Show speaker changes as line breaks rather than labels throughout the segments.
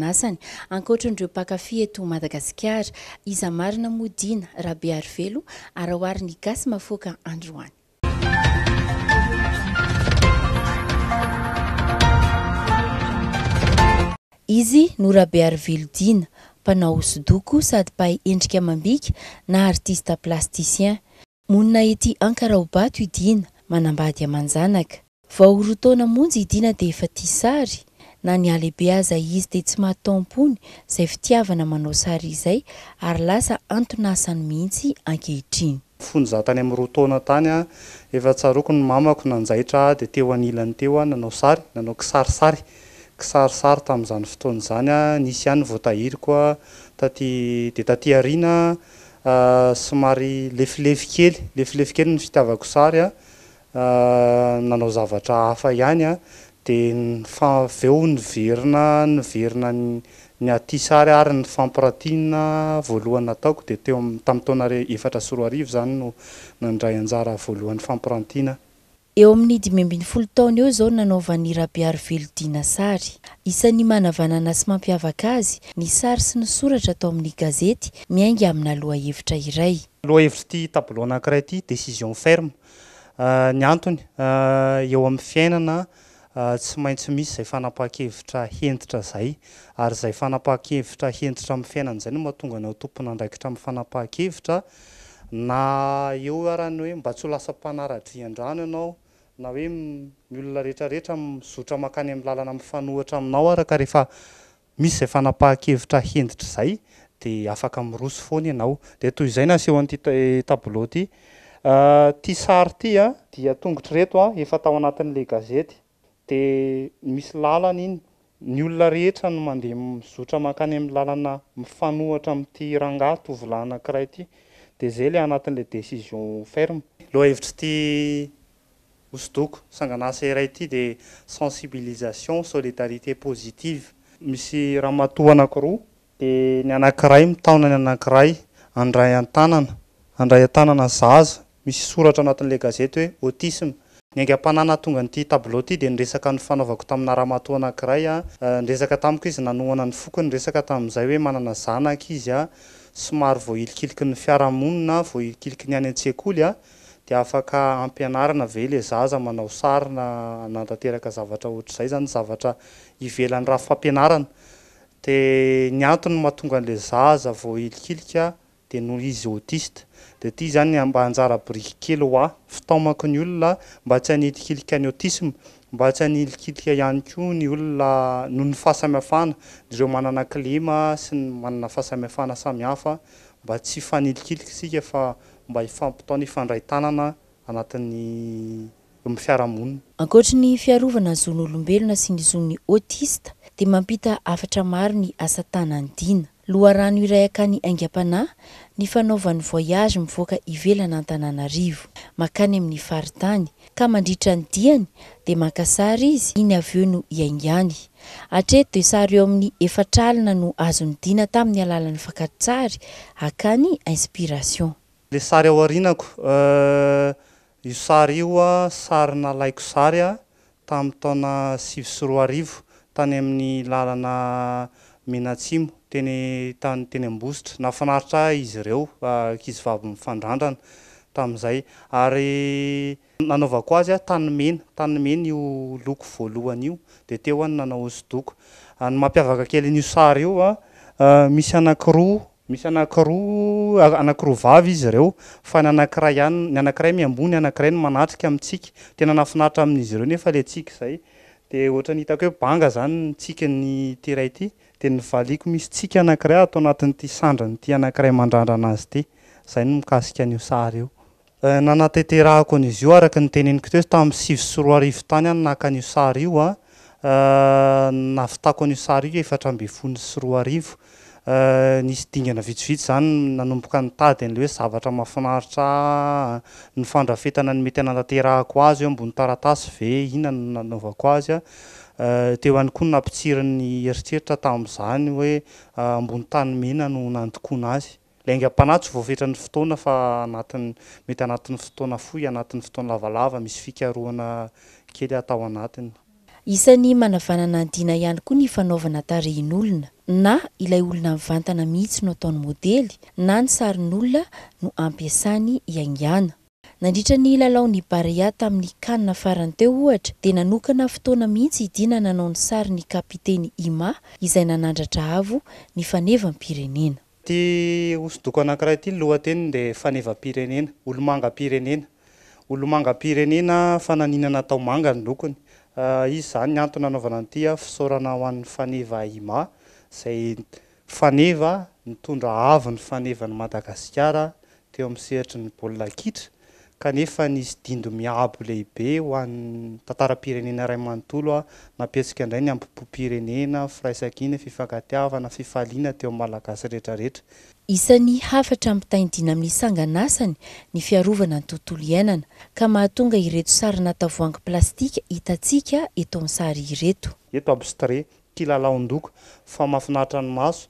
nasany ankoatrandireo pakafiheto madagasikara iza marina modina raha be ar velo arahoariny gasy mafoaka androany izy no rahabe ari velo dina mpanao osodoko sady pay endrika mambika na artiste plasticien monina ety ankaraobato idina manambady amanjanaka vaorotona monjy idina de efa tia sary na ny alehibe aza izy de tsy mahatompony zay fitiavana manao sari zay ary lasa antonasany
mihitsy ankehitriny fonyzah tany am'ny rotona tany a efa tsaroko ny mamako nanjaitra de teo anilany teoa nanao sary nanao kisarisary kisarisary tamin'izany fotoany zany a nisy ihany voatahirykoa taty de taty arina somary lefilefi kely lefilefikely ny fitiavako sary a nanao zavatra hafa ihany a yfaveo ny verina ny verina ny ati sary ary ny fampiratia voalohany ataoko de teoamy tamin'taonare efatra syroaarivo zany no nandray anjara voalohan'n fampiratina eo amin'ny
dimembiny folo taona eo zao nanaovan'ny rabiary velo diana sary isan'ny manavanana sy mampiavaka azy ny sary sy ny soratra atao amin'ny gazety miainga amin'ny aloha hevitra
iray loa hevitra tyabl anakiray aty ah, ny antony ah, eo amin'ny fiainana Ah, tsy maintsy misy zay fanapahakevitra henditra zay ary zay fanapahakevitra henditra my fiainanzay no matonganao tompona andraikitra amyfanapaha-kevitra na eo a rany hoe mba tsy ho lasapanaradriandrano anao na hoe miolona retrareetra zotra makany am lalana mfanoatraaminao ar ka efa misyzay fanapahakevitrahenitra zay de afaka mrosy fony anao det zay naseonty ty eh, ah, t sary ty dia tongotry retoa efa tao anatin'le gazety de misy lalany iny ny olona rehetra ny mandeha mizotra makany am'y lalana mifanohatra am'ty rangato ovola anakiray ty de zay la anatin'la desision ferme loha evitry ty osdoko sanganasaray ty de sensibilisation solidarité positive misy raha matoha anakiroa de ny anankiray mitaona ny anakiray andray antanana andray an-tanana zaza misy soratra anatin'la gazete hoe autisme ni aingam-panana tonga nyity tableau ty de nyresaka ny fanaovako tamina rahamato anankiray a ah. eh, nresaka tamiko izy nanohana ny foka resaka tamin'izay hoe manana zanaka izy a ah. somary voilikiliky ny fiarahamonina voilikilika ny any a-tsakoly a ah. de afaka ampianarana ve le zaza manao sarina natateraka zavatra ohatr' izay zany zavatra ivelan'ny raha fampianarana de nyanto ny mahatonga n'le zaza voailikilikaa deno izy autiste de ty zany mba hanjara briky kely hoa fitomako ny olona mba tsy hanilikilikany autisme mba tsy hanilikilika ihany ko ny olona noho ny fahasamihafana ereo manana klima sy ny manana fahasamihafana samihafa mba tsy fanilikilika sika fa mba hifampitaona ifandray tanana anatin'ny mi fiarahamonina
ankohatra ny fiarovana azonyolombelona sy ny izo ny autiste di mampita afatra maro ny asatanandina loarano iray akany anga-panahy ny fanaovany voyagy mivoaka ivelana antanàna arivo makany amin'ny farintany ka mandritra ny diany de makasary izy iny avyeo no iangany atreto de sary eo amin'ny efatralina no azony diana tamin'ny alalany fakarotsary akany inspiration
le sary ao arinako eh, io sary ioa sary na laiko sary a tamin'ny taona sivy syroa arivo tany amin'ny lalana menatsimo teny tany teny ambositra nafinaritra izy reo ah, kizy vavy mifandrandrana tam'izay ary nanaovako azya tany mena tany mena io loko voalohany io de teo any nanao ozy doko ny mampiavaka kelyn'io sary ioa ah, misy anankiroa misy anakiroa anakiroa ah, vavy izy reo fa nyanakiray hany ny anakiray miambony anakirayny manatrika amitsika tena nafinaritra amin'izy ireo nefa le tsika zay de ohatra nyhitako ho banga zany ny tsikany tiray ty de nyvaliko misy tsika anakiray atao anatinyity sandrany ty anakiray mandrandra anazy ity zay no mikasika an'io sary io eh, nanateterahako an'izy io araky nyteneniko teo tam'y sivy syroa arivo tany any nakan'io sary io a ah. eh, naafitako an'io sary io efatra mbe fony syroa arivo Eh, nisy dingana vitsovitso zany nanomboka ny tady an'ley hoe zavatra mahafinaritra ny fandrafetana ny mety anataterahako azy oe ambony taratasy ve inany nanaovako azy a eh, teo anyko ny nampitsira ny eritseritra taam'zany hoe eh, ambony tany mena no nantikona azy la angam-panatsy voafetrany fotoana fa anatiny mety anatin'ny fotoana foy anatin'ny fotoana lavalava misy fikaroana kely atao anatiny
isan'ny manavanana diana ihany koa ny fanaovana tariin'olona na ilay olona nivantana mihitsy no ataony modely na ny sarin'olona no ampiasany iangiana nandritra ny lalaon'ny baria tamin'ny kanina farany teo ohatra di nanokana fotoana mihitsy idina nanao ny sary ny kapiteny ima izay nanandratra avo ny fanevany pirenena
ty osodoko anakiraha ity ny lohateny de fanevampirenena olomanga pirenena olomangampirenena fananinana tao manga ny dokony Ah, izy zany ny antona anaovana n tya ah, fisaorana ho an'ny faneva ima zay faneva nitondra aviny faneva ny madagasikara teo amin'ny seritry ny baolina kitra kanefa nisy dindo miabo lehibe ho an'ny tantara pirenena ray amanontolo a ah, napiatsika indray ny ampopo pirenena firaisakiny fifakatiavana fifaliana teo ami'ny malagasy rehetrarehetra
isan'ny hafatra miptain diana amin'ny isanganasany ny fiarovana ny tontolo iainana ka mahatonga ireto sarina tavoangy
plastika hitantsika eto amn'nsary ireto eto abstre kilalaondoka fa mahafinaritra ny maso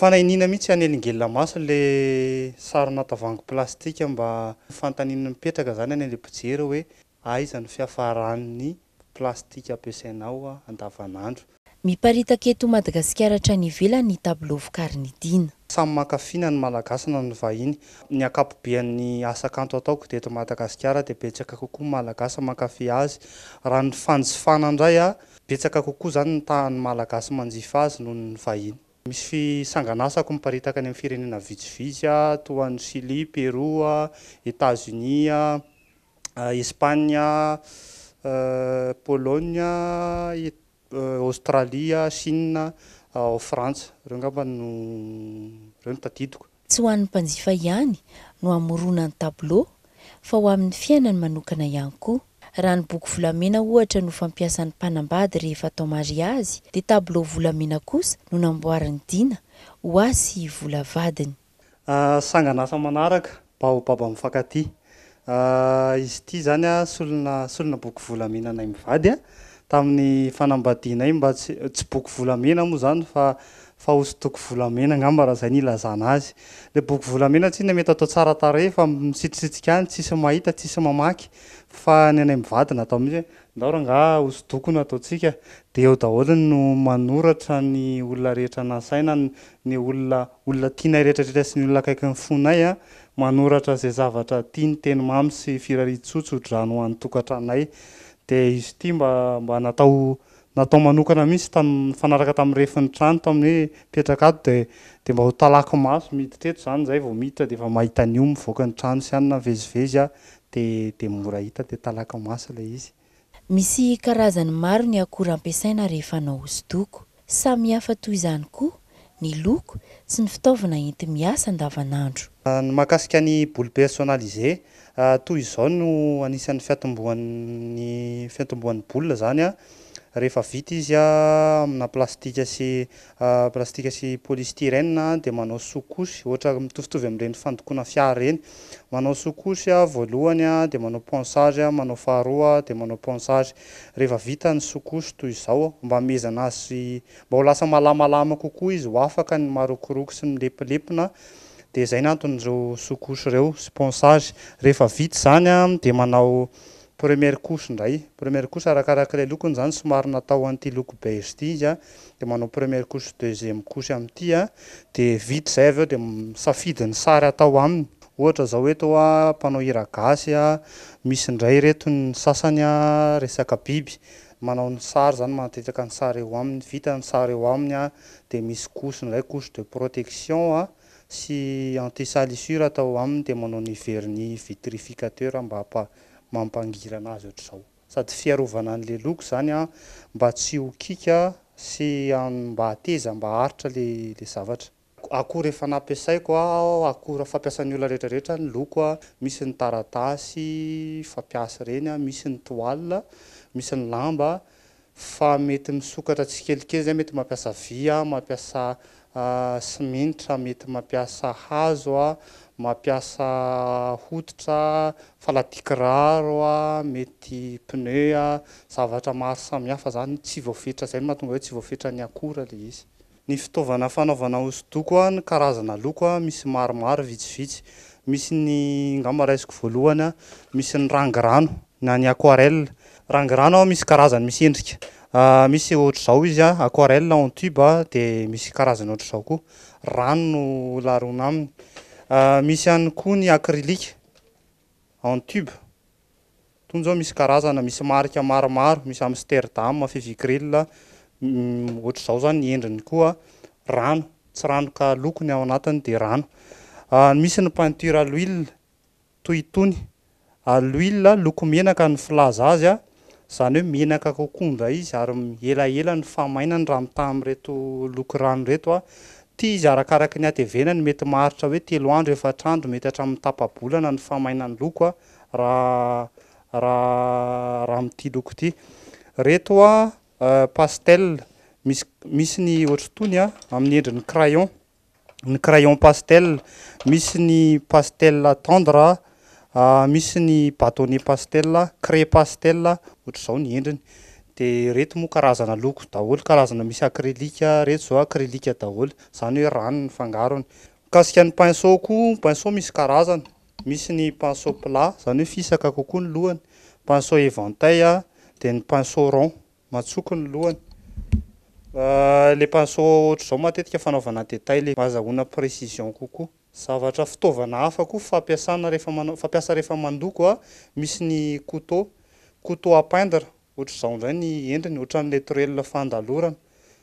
fanainina mihitsy any elingelona maso le sarona tavoangy plastika mba fantaniny mipetraka zany any la pijera hoe aizan'ny fiafaraniny plastika ampisainao andavanandro
miparitaketo madagasikara htra nyivelanny tableau vikarny diana
samy makafiana any malagasa na ny vahiny ny akapobean'ny asakanto ataoko deto madagasikara de betsaka kokoa malagasa mankafe azy raha ny fanjifana indray a betsaka kokoa zany ntahany malagasy manjifa azy noho ny vahiny misy fisanganasako miparitaka any am'y firenena vitsivitsy a toan'ny chili pero a etazoni a espagna euh, polonia euh, aostralia chia ao frantsa ireo ngamba no ireo notadidiko
tsy ho an'ny mpanjifa ihany no hamorona ny tableau fa ho amin'ny fiaina ny manokana ihany koa raha ny boky volamena ohatra no fampiasa n'ny mpanambady rehefa tao mari azy dia tableau volamena kosa no namboariny diana ho asy vola vadiny
ah, sangana sa manaraka ba obaba min'nyfankaty ah, izy ity izany a solona solona boky volamenanay mivady a tamin'ny fanambadinay mba ts tsy boky volamena moa zany faosooko laena a mba raha zay nlaza le bok enatn metyatao tssitiitikan tsisy it tsis ny aay miaina atoizy ndaora nga oookony ataotsika de eo daola no manoratra ny olona rehetra naainay olnaolnatianayetraetra sy ny olona kaikyny oayaot zay zavatrati nyteny mam sy firaritsotso dranohoan'ny tokatranay de izy ity mba mba natao natao manokana mihitsy tam fanaraka tamn'ny rehefin'ny trano toaminy hoe mipetraka to de de mba ho talaky maso miditreto zany zay vao miditra de efa mahita nyo mivoaka ny trano sy anyna vezivezy a de de ora hita de talaky maso lay izy
misy karazany maro ny akora ampiasaina rehefa nao ozotoko samy hafa toy izany koha ny loko sy ny fitaovana enty miasa andavanandro
ah, ny mahakasika ny boly personalize ah, toy izao no anisan'ny fiatomboanny fiatomboan'ny bol zany a ah, rehefa vita izy a amina plastika sy plastike sy polisytiren de manao sokosy ohatra mitovitovy am'ireny fantokoana fiary reny manao sokosya voalohany a de manao ponsage manao faharo a de manao ponsagy rehefa vitany sokosy toyy zao mba mezana sy mba ho lasa malamalama kokoa izy ho afaka ny marokoroko sy nylepilepona de zay natony reo sokosy reo sponsagy rehefa vita zany a de manao première couse ndray première cose arakarak' lay lokony zany somarina atao an'ity loko begtisea ah. de manao premiere couse deuxième cose amty a ah. de vita zay avo de safidyny sary atao aminy ohatra zao etoa ah, mpanao iragasya misy ndray retony sasany resaka biby manao ny sary zany matetaka ny sary eo aminy vita ny sary eo aminya de misy cose ndray cose de protectiona sy entesalisur atao aminy de manao niverni vitrificateurmba hapa mampangira ana azy ohatr' zao sady fiarovana an'le loko zany a mba tsy ho kika sy amba hateza mba haritra le le zavatra akoho refa nampiasaiko a akora fampiasany olona rehetrarehetra ny lokoa misy ny taratasy fampiasa ireny a misy ny toal misy ny lamba fa mety misokatra tsy kelikely zay mety mampiasa vya mampiasa Ah, sminitra mety mampiasa hazo a mampiasa hotitra falatikiraro a mety pneul a zavatra maro samihafa zany tsy voafetra zay ny mah tonga hoe tsy voafetra nyakora le izy ny fitaovana fanaovana oso-dokoa ny karazana lokoa misy maromaro vitsivitsy misy ny ngama raisiko voalohanya misy ny rangrano na ny akuarel rangrano a misy karazany misy endrika Ah, misy ohatry zao izy a ah, auarel entubea ah, de misy karazanaohatr zao ko rano no larona aminy misy any koa ny akrilike en tube tony zao misy karazana misy marika maromaro misy amsterda fivikrel mm, ohatr zao zany nyendriny koa rano tsy rano ka lokony ao anatiny de rano misy ny panture louile toitony loil loko menaka ny filaza azy a zany hoe mienaka kokonda izy ary mielaela ny famainany raha mita amreto lokorano reto a ti izy arakaraky ny atevenany mety maharitra hoe telo andro efatrandro mety hatramin'nytapabolana ny famainany loko a raha rah raha mity loko ity reto a e, pastelle misy misy ny oatro tony a amin'ny endryny crayon ny crayon pastel misy ny pastel tendre Ah, misy ny batonne pastell cré pastell ohatry zao ny endriny de rety mo karazana loko daholo karazana misy akrilika reto zao acrilika daholo zany hoe rano ny fangarony kasikan'ny panco koa painco misy karazany misy ny panca plat zany hoe fisaka kokoa ny lohany pinco evental a de ny pinca ron matsokyny lohany ah, le panca ohatr zao matetika fanaovana detal le mazahoana précision kokoa zavatra fitaovana hafa ko fampiasana reefamao fampiasa rehefa mandoko a misy ny couteau couteu apindre ohatra zaondra ny endriny ohatra n'le torela fandalorana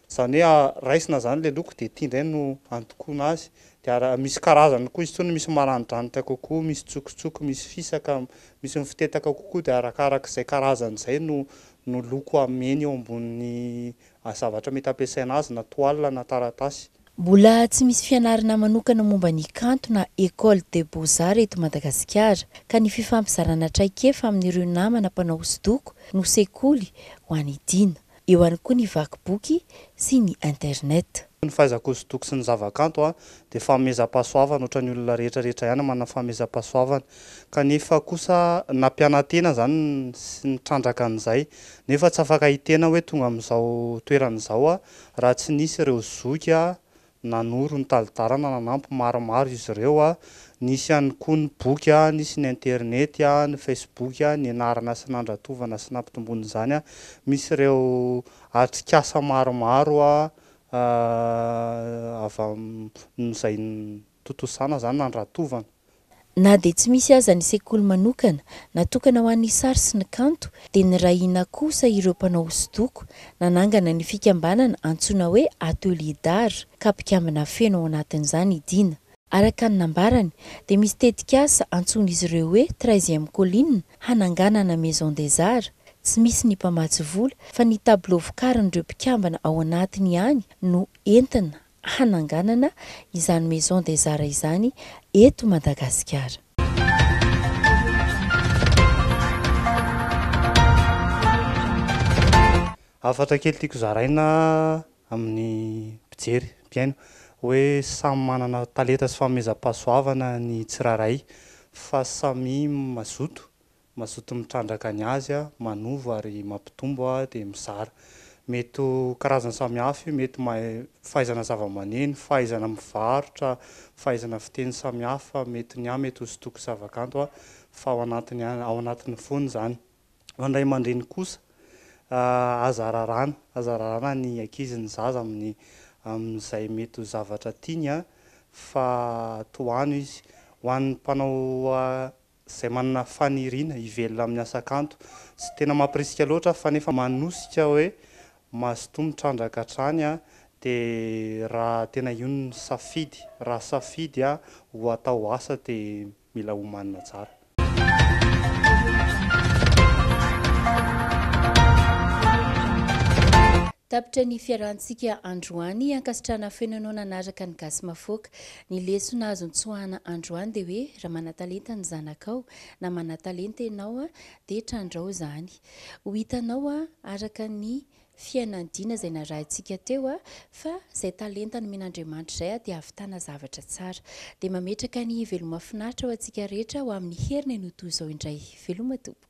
zany hoe ah, raisina zany le loko de tia ndray no antokona aazy de misy karazany koa izy tsony misy maranidranota kokoa misy tsokotsoko misy fisaka misy mifitetaka kokoa de arakarak' izay karazany zay no no loko ameny eo ambon'ny ah, zavatra mety ampiasain azy na toal na taratasy
mbola tsy misy fianarina manokana momba ny kanto na ecole de bozar eto madagasikara ka ny fifampizarana traik efa amin'nyireo namana mpanao hozo-doko no sekoly ho any idina eo any koa ny vaky boky sy ny internet
ny fahaizakozidoko sy ny zavakanto a de famezam-pasoavana ohatra ny olona rehetrarehetra ihany mana famezam-pahasoavana kanefa kosa nampianantena zany sy nitrandraka am'izay nefa tsy afaka hitena hoe tonga ami'izao toeran'izao a raha tsy nisy ireo zokya nanoro ny talitalana nanampy maromaro izy ireo a ah. nisy any koha ny boky a ah, nisy ny internet a ah, ny facebooka nianarana sy nandratovana sy nampi tomboniny zany a misy ireo atsikasa maromaro a avy nzay totosana zany nandratovana
na di tsy misy aza ny sekoly manokana natokana ho an'ny sary sy ny kanto dia ny rahina kosa ireo mpanao osodoko nanangana ny fikambanana antsoina hoe atelier d'arr ka mpikambina feno ao anatin' izany idiana araka ny nambarany di misy tetika asa antsona izy ireo hoe trisième colline hananganana maison desare tsy misy ny mpamatsy vola fa ny tableau fikariny ireo mpikambana ao anatiny ihany no entina hananganana izany maison de zara izany eto madagasikara
afatra kely tiako zaraina amin'ny mpijery mpiaino hoe samy manana taleta sy famezam-pasoavana ny tsiraray fa samy mazoto mazoto mitrandraka ny azy a manovo ary mampitombo a de mizara met karazana samiaf mety fhaiznavaaneny fahaizna mivaotra fahaizna fiteny samiaf mety ny a ah, mety hoztokoyayoazrnny akizn aminyamzay mety h zavatratinyafatoano izyhoan'ny mpanaozay ah, manana faniina ivelona amin'ny asakanto tsy tena mampirisika loatra fanefa manosika hoe mahazotomotrandraka atrany a de raha tena ionny safidy raha safidy a ho atao asa di mila homanina sara
tapitra ny fiarahntsika androany ankasitrahna fenanao nanaraka ny gasi mafoaka ny lesonaazontsoahna androany de oe raha manatalentany zanakao na manatalentaanaoa de trandrao zany ho itanaoa araka ny fianandina zay narahntsia teoa fa zay talenta no menaandiamanitra zay de avtana zavatra tsara de mametrakany velomafinaritra o atsika rehetra oamin'ny herina noto zaoindrayvelomatok